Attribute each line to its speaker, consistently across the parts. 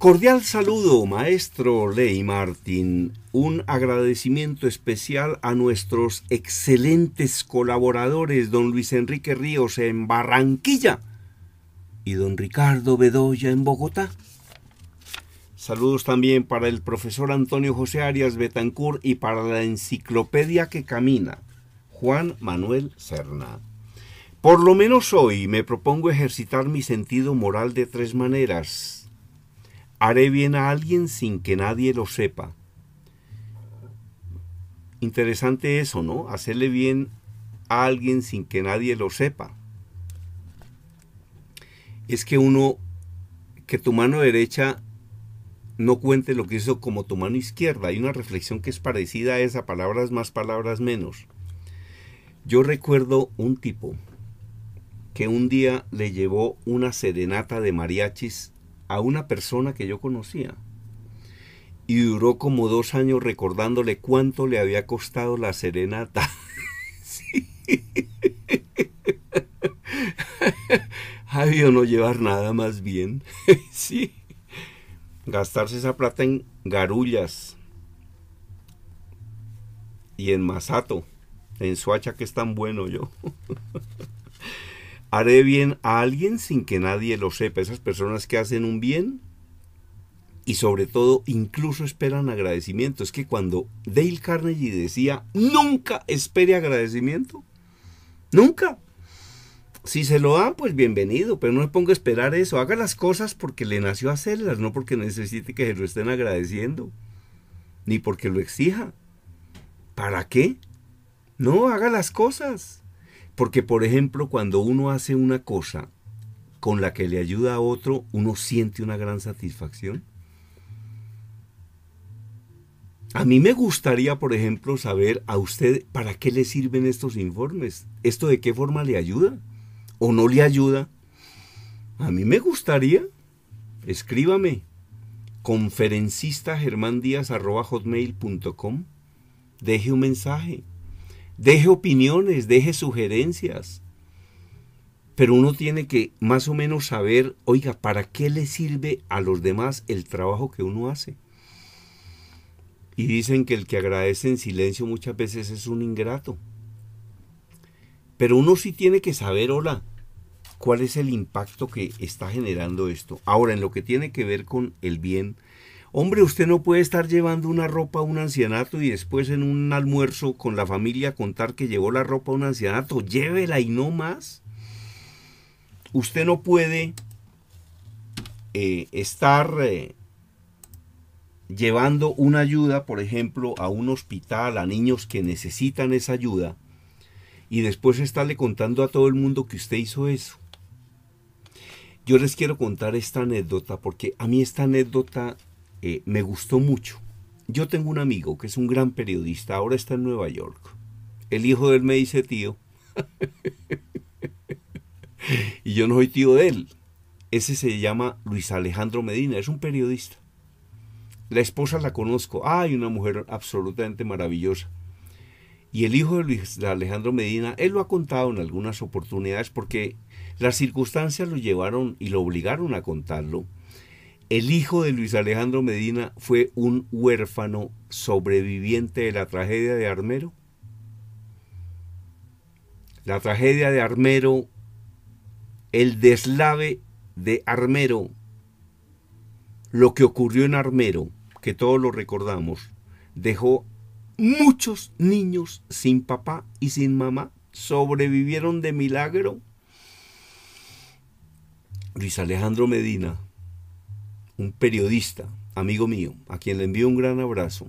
Speaker 1: Cordial saludo, maestro Ley Martín. Un agradecimiento especial a nuestros excelentes colaboradores, don Luis Enrique Ríos en Barranquilla y don Ricardo Bedoya en Bogotá. Saludos también para el profesor Antonio José Arias Betancourt y para la enciclopedia que camina, Juan Manuel Serna. Por lo menos hoy me propongo ejercitar mi sentido moral de tres maneras haré bien a alguien sin que nadie lo sepa. Interesante eso, ¿no? Hacerle bien a alguien sin que nadie lo sepa. Es que uno, que tu mano derecha no cuente lo que hizo como tu mano izquierda. Hay una reflexión que es parecida a esa, palabras más, palabras menos. Yo recuerdo un tipo que un día le llevó una serenata de mariachis a una persona que yo conocía. Y duró como dos años recordándole cuánto le había costado la serenata. sí. Había no llevar nada más bien. sí. Gastarse esa plata en garullas y en masato, en suacha que es tan bueno yo. ¿Haré bien a alguien sin que nadie lo sepa? Esas personas que hacen un bien y sobre todo incluso esperan agradecimiento. Es que cuando Dale Carnegie decía, nunca espere agradecimiento, nunca. Si se lo dan, pues bienvenido, pero no me ponga a esperar eso. Haga las cosas porque le nació hacerlas, no porque necesite que se lo estén agradeciendo, ni porque lo exija. ¿Para qué? No, haga las cosas. Porque, por ejemplo, cuando uno hace una cosa con la que le ayuda a otro, uno siente una gran satisfacción. A mí me gustaría, por ejemplo, saber a usted para qué le sirven estos informes. ¿Esto de qué forma le ayuda? ¿O no le ayuda? A mí me gustaría. Escríbame. Conferencista Deje un mensaje deje opiniones, deje sugerencias. Pero uno tiene que más o menos saber, oiga, ¿para qué le sirve a los demás el trabajo que uno hace? Y dicen que el que agradece en silencio muchas veces es un ingrato. Pero uno sí tiene que saber, hola, cuál es el impacto que está generando esto. Ahora, en lo que tiene que ver con el bien, Hombre, usted no puede estar llevando una ropa a un ancianato y después en un almuerzo con la familia contar que llevó la ropa a un ancianato. Llévela y no más. Usted no puede eh, estar eh, llevando una ayuda, por ejemplo, a un hospital, a niños que necesitan esa ayuda, y después estarle contando a todo el mundo que usted hizo eso. Yo les quiero contar esta anécdota porque a mí esta anécdota eh, me gustó mucho. Yo tengo un amigo que es un gran periodista, ahora está en Nueva York. El hijo de él me dice tío. y yo no soy tío de él. Ese se llama Luis Alejandro Medina, es un periodista. La esposa la conozco, Ay, una mujer absolutamente maravillosa. Y el hijo de Luis Alejandro Medina, él lo ha contado en algunas oportunidades porque las circunstancias lo llevaron y lo obligaron a contarlo el hijo de Luis Alejandro Medina fue un huérfano sobreviviente de la tragedia de Armero. La tragedia de Armero, el deslave de Armero, lo que ocurrió en Armero, que todos lo recordamos, dejó muchos niños sin papá y sin mamá, sobrevivieron de milagro. Luis Alejandro Medina un periodista, amigo mío, a quien le envío un gran abrazo,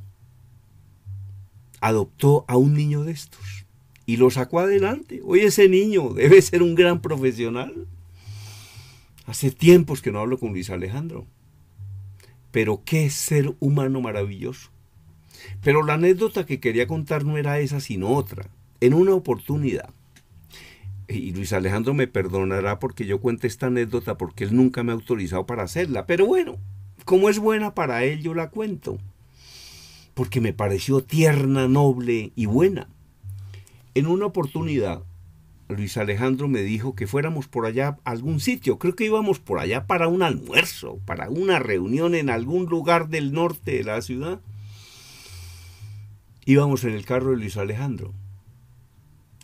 Speaker 1: adoptó a un niño de estos y lo sacó adelante. Hoy ese niño debe ser un gran profesional. Hace tiempos que no hablo con Luis Alejandro. Pero qué ser humano maravilloso. Pero la anécdota que quería contar no era esa, sino otra. En una oportunidad, y Luis Alejandro me perdonará porque yo cuente esta anécdota porque él nunca me ha autorizado para hacerla, pero bueno, como es buena para él, yo la cuento, porque me pareció tierna, noble y buena. En una oportunidad, Luis Alejandro me dijo que fuéramos por allá a algún sitio, creo que íbamos por allá para un almuerzo, para una reunión en algún lugar del norte de la ciudad. Íbamos en el carro de Luis Alejandro.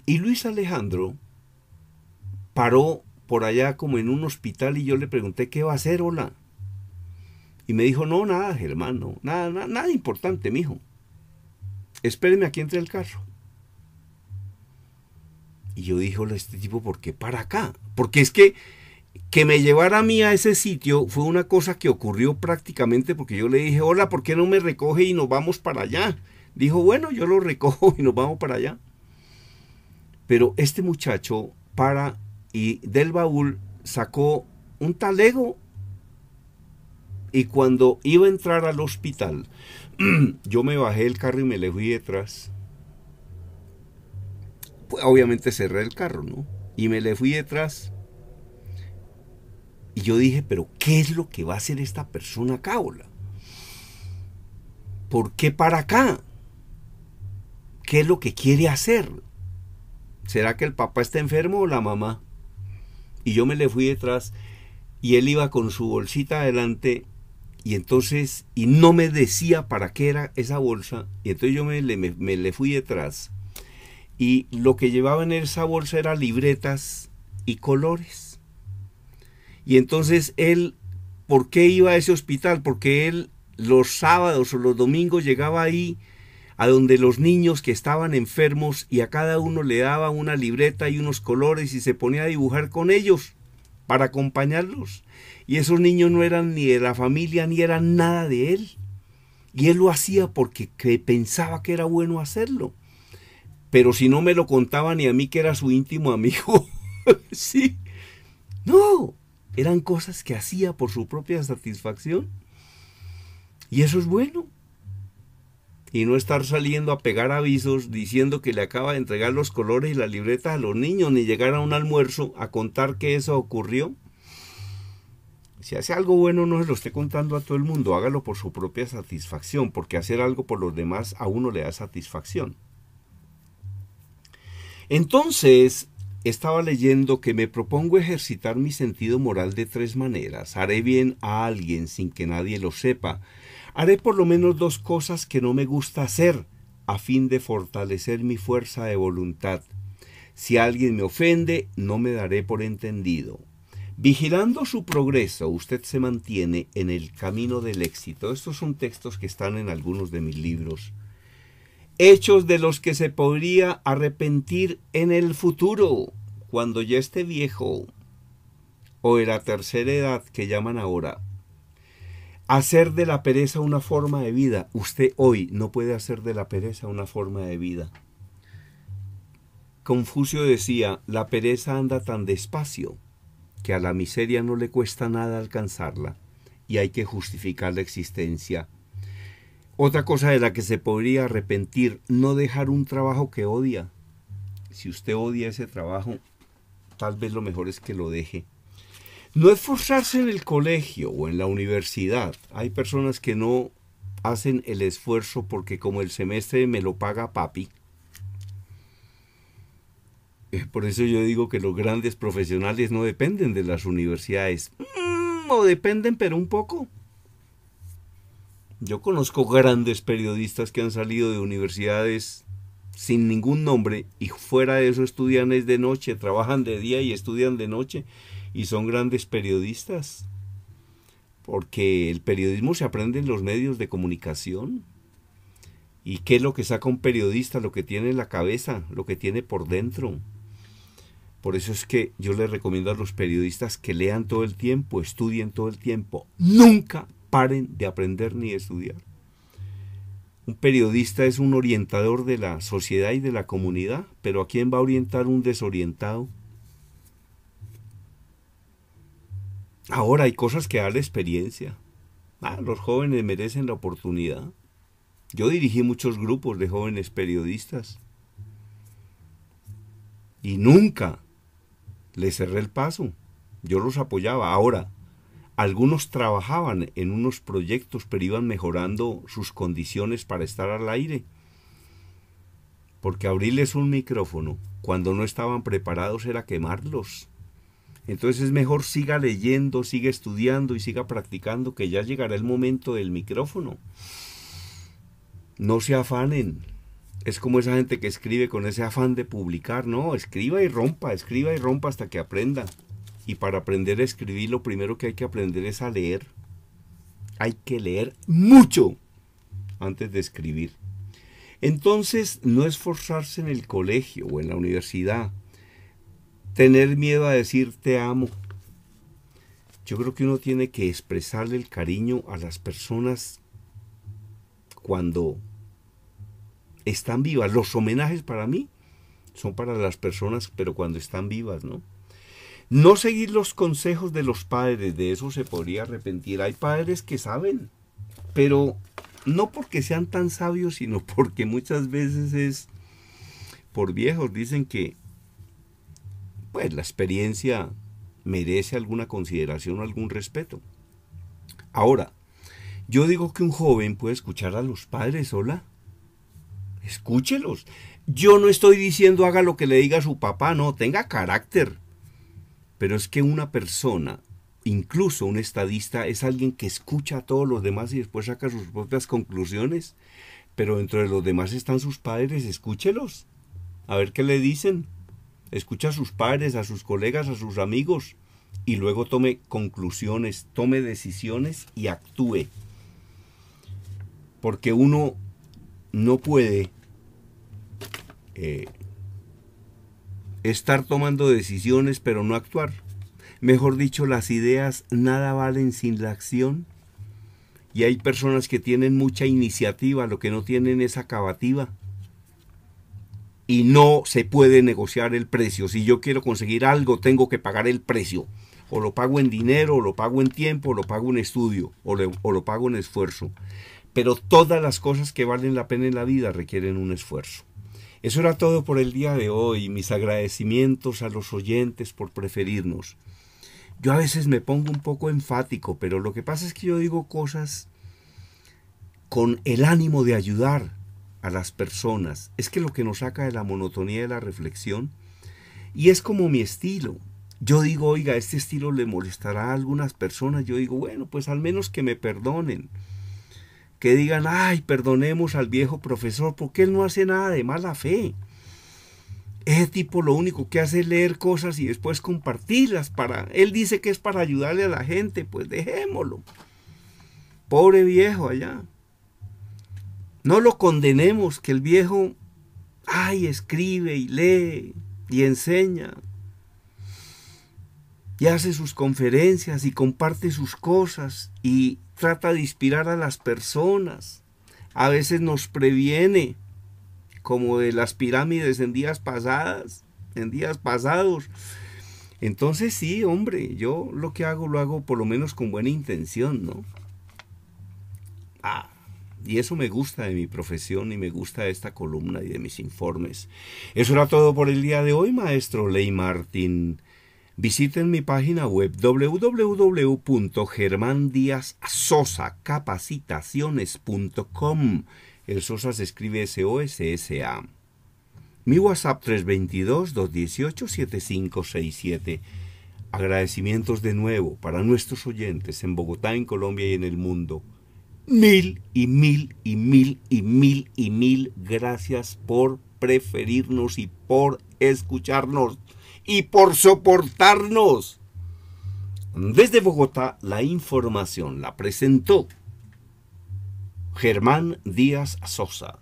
Speaker 1: Y Luis Alejandro paró por allá como en un hospital y yo le pregunté, ¿qué va a hacer, hola? Y me dijo, no, nada, hermano, nada, nada, nada importante, mijo. Espéreme aquí entre el carro. Y yo dije, hola, este tipo, ¿por qué para acá? Porque es que que me llevara a mí a ese sitio fue una cosa que ocurrió prácticamente porque yo le dije, hola, ¿por qué no me recoge y nos vamos para allá? Dijo, bueno, yo lo recojo y nos vamos para allá. Pero este muchacho para y del baúl sacó un talego y cuando iba a entrar al hospital, yo me bajé del carro y me le fui detrás. Pues obviamente cerré el carro, ¿no? Y me le fui detrás. Y yo dije, pero ¿qué es lo que va a hacer esta persona acá, ¿Por qué para acá? ¿Qué es lo que quiere hacer? ¿Será que el papá está enfermo o la mamá? y yo me le fui detrás y él iba con su bolsita adelante y entonces, y no me decía para qué era esa bolsa, y entonces yo me, le fui detrás y lo que llevaba en esa bolsa era libretas y colores. Y entonces él, ¿por qué iba a ese hospital? Porque él los sábados o los domingos llegaba ahí a donde los niños que estaban enfermos y a cada uno le daba una libreta y unos colores y se ponía a dibujar con ellos para acompañarlos. Y esos niños no eran ni de la familia ni eran nada de él. Y él lo hacía porque pensaba que era bueno hacerlo. Pero si no me lo contaba ni a mí que era su íntimo amigo, sí. No, eran cosas que hacía por su propia satisfacción. Y eso es bueno y no estar saliendo a pegar avisos diciendo que le acaba de entregar los colores y la libreta a los niños, ni llegar a un almuerzo a contar que eso ocurrió. Si hace algo bueno, no se lo esté contando a todo el mundo, hágalo por su propia satisfacción, porque hacer algo por los demás a uno le da satisfacción. Entonces, estaba leyendo que me propongo ejercitar mi sentido moral de tres maneras. Haré bien a alguien sin que nadie lo sepa. Haré por lo menos dos cosas que no me gusta hacer a fin de fortalecer mi fuerza de voluntad. Si alguien me ofende, no me daré por entendido. Vigilando su progreso, usted se mantiene en el camino del éxito. Estos son textos que están en algunos de mis libros. Hechos de los que se podría arrepentir en el futuro, cuando ya esté viejo, o de la tercera edad que llaman ahora. Hacer de la pereza una forma de vida. Usted hoy no puede hacer de la pereza una forma de vida. Confucio decía, la pereza anda tan despacio que a la miseria no le cuesta nada alcanzarla y hay que justificar la existencia. Otra cosa de la que se podría arrepentir, no dejar un trabajo que odia. Si usted odia ese trabajo, tal vez lo mejor es que lo deje. No esforzarse en el colegio o en la universidad. Hay personas que no hacen el esfuerzo porque como el semestre me lo paga papi. Eh, por eso yo digo que los grandes profesionales no dependen de las universidades. Mm, o dependen, pero un poco. Yo conozco grandes periodistas que han salido de universidades sin ningún nombre y fuera de eso estudian de noche, trabajan de día y estudian de noche y son grandes periodistas, porque el periodismo se aprende en los medios de comunicación. ¿Y qué es lo que saca un periodista? Lo que tiene en la cabeza, lo que tiene por dentro. Por eso es que yo les recomiendo a los periodistas que lean todo el tiempo, estudien todo el tiempo. Nunca paren de aprender ni de estudiar. Un periodista es un orientador de la sociedad y de la comunidad, pero ¿a quién va a orientar un desorientado? Ahora hay cosas que dar experiencia. Ah, los jóvenes merecen la oportunidad. Yo dirigí muchos grupos de jóvenes periodistas y nunca les cerré el paso. Yo los apoyaba. Ahora, algunos trabajaban en unos proyectos, pero iban mejorando sus condiciones para estar al aire. Porque abrirles un micrófono cuando no estaban preparados era quemarlos. Entonces es mejor siga leyendo, siga estudiando y siga practicando, que ya llegará el momento del micrófono. No se afanen. Es como esa gente que escribe con ese afán de publicar. No, escriba y rompa, escriba y rompa hasta que aprenda. Y para aprender a escribir lo primero que hay que aprender es a leer. Hay que leer mucho antes de escribir. Entonces, no esforzarse en el colegio o en la universidad Tener miedo a decir te amo. Yo creo que uno tiene que expresarle el cariño a las personas cuando están vivas. Los homenajes para mí son para las personas, pero cuando están vivas, ¿no? No seguir los consejos de los padres, de eso se podría arrepentir. Hay padres que saben, pero no porque sean tan sabios, sino porque muchas veces es por viejos. Dicen que pues la experiencia merece alguna consideración o algún respeto. Ahora, yo digo que un joven puede escuchar a los padres, hola. Escúchelos. Yo no estoy diciendo haga lo que le diga su papá, no, tenga carácter. Pero es que una persona, incluso un estadista, es alguien que escucha a todos los demás y después saca sus propias conclusiones. Pero dentro de los demás están sus padres, escúchelos. A ver qué le dicen escucha a sus padres, a sus colegas, a sus amigos y luego tome conclusiones, tome decisiones y actúe. Porque uno no puede eh, estar tomando decisiones pero no actuar. Mejor dicho, las ideas nada valen sin la acción. Y hay personas que tienen mucha iniciativa, lo que no tienen es acabativa y no se puede negociar el precio. Si yo quiero conseguir algo, tengo que pagar el precio. O lo pago en dinero, o lo pago en tiempo, o lo pago en estudio, o, lo pago en esfuerzo. Pero todas las cosas que valen la pena en la vida requieren un esfuerzo. Eso era todo por el día de hoy. Mis agradecimientos a los oyentes por preferirnos. Yo a veces me pongo un poco enfático, pero lo que pasa es que yo digo cosas con el ánimo de ayudar, a las personas. Es que lo que nos saca de la monotonía de la reflexión. Y es como mi estilo. Yo digo, oiga, este estilo le molestará a algunas personas. Yo digo, bueno, pues al menos que me perdonen. Que digan, ay, perdonemos al viejo profesor porque él no hace nada de mala fe. Ese tipo lo único que hace es leer cosas y después compartirlas para... Él dice que es para ayudarle a la gente, pues dejémoslo. Pobre viejo allá. No lo condenemos que el viejo, ay, escribe y lee y enseña y hace sus conferencias y comparte sus cosas y trata de inspirar a las personas. A veces nos previene, como de las pirámides en días pasadas, en días pasados. Entonces sí, hombre, yo lo que hago lo hago por lo menos con buena intención, ¿no? Ah, y eso me gusta de mi profesión y me gusta de esta columna y de mis informes. Eso era todo por el día de hoy, maestro Ley Martín. Visiten mi página web www.germandiazsosa.capacitaciones.com. El Sosa se escribe S-O-S-S-A. Mi WhatsApp 322-218-7567. Agradecimientos de nuevo para nuestros oyentes en Bogotá, en Colombia y en el mundo. Mil y mil y mil y mil y mil gracias por preferirnos y por escucharnos y por soportarnos. Desde Bogotá la información la presentó Germán Díaz Sosa.